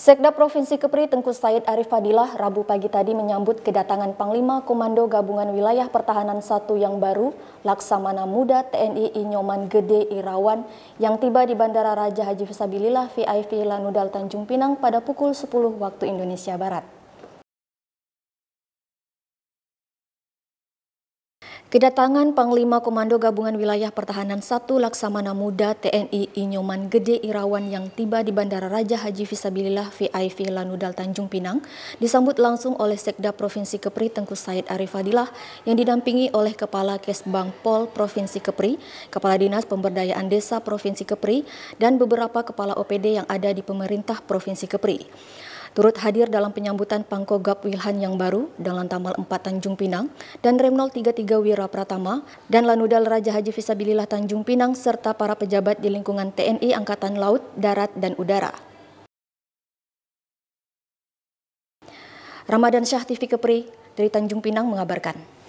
Sekda Provinsi Kepri Tengku Said Arif Fadilah Rabu pagi tadi menyambut kedatangan Panglima Komando Gabungan Wilayah Pertahanan Satu yang baru, Laksamana Muda TNI Inyoman Gede Irawan yang tiba di Bandara Raja Haji Fisabilillah VIP Lanudal Tanjung Pinang pada pukul 10 waktu Indonesia Barat. Kedatangan Panglima Komando Gabungan Wilayah Pertahanan 1 Laksamana Muda TNI Inyoman Gede Irawan yang tiba di Bandara Raja Haji Fisabilillah VIV Lanudal Tanjung Pinang disambut langsung oleh Sekda Provinsi Kepri Tengku Said Arifadilah yang didampingi oleh Kepala Kesbang Pol Provinsi Kepri, Kepala Dinas Pemberdayaan Desa Provinsi Kepri, dan beberapa Kepala OPD yang ada di pemerintah Provinsi Kepri turut hadir dalam penyambutan Pangkogap Wilhan yang baru dalam Tamal 4 Tanjung Pinang dan Rem 033 Wira Pratama dan Lanudal Raja Haji Fisabilillah Tanjung Pinang serta para pejabat di lingkungan TNI Angkatan Laut, Darat, dan Udara. Ramadan Syah TV Kepri dari Tanjung Pinang mengabarkan.